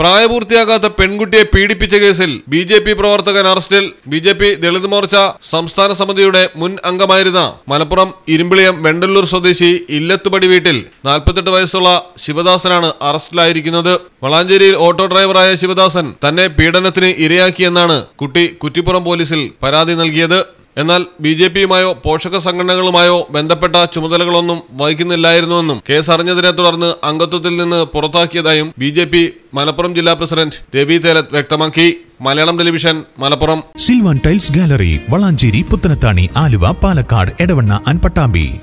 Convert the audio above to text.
പ്രായപൂർത്തിയാകാത്ത പെൺകുട്ടിയെ പീഡിപ്പിച്ച കേസിൽ ബി ജെ പി പ്രവർത്തകൻ അറസ്റ്റിൽ B J P Dalit Morcha സംസ്ഥാന സമിതിയുടെ മുൻ അംഗമായിരുന്ന മലപ്പുറം ഇരുമ്പിളിയം വെണ്ടല്ലൂർ സ്വദേശി ഇല്ലത്തുപടി വീട്ടിൽ നാൽപ്പത്തെട്ട് വയസ്സുള്ള ശിവദാസനാണ് അറസ്റ്റിലായിരിക്കുന്നത് വളാഞ്ചേരിയിൽ ഓട്ടോ ഡ്രൈവറായ ശിവദാസൻ തന്നെ പീഡനത്തിന് ഇരയാക്കിയെന്നാണ് കുട്ടി കുറ്റിപ്പുറം പോലീസിൽ പരാതി നൽകിയത് എന്നാൽ ബി ജെ പിയുമായോ പോഷക സംഘടനകളുമായോ ബന്ധപ്പെട്ട ചുമതലകളൊന്നും വഹിക്കുന്നില്ലായിരുന്നുവെന്നും കേസ് അറിഞ്ഞതിനെ തുടർന്ന് അംഗത്വത്തിൽ നിന്ന് പുറത്താക്കിയതായും ബി ജെ പി മലപ്പുറം ജില്ലാ പ്രസിഡന്റ് രവി തേലത്ത് വ്യക്തമാക്കി Malayalam television Malappuram Silvan tiles gallery Valanchery Puthanathani Aluva Palakkad Edavanna അൻപട്ടാമ്പി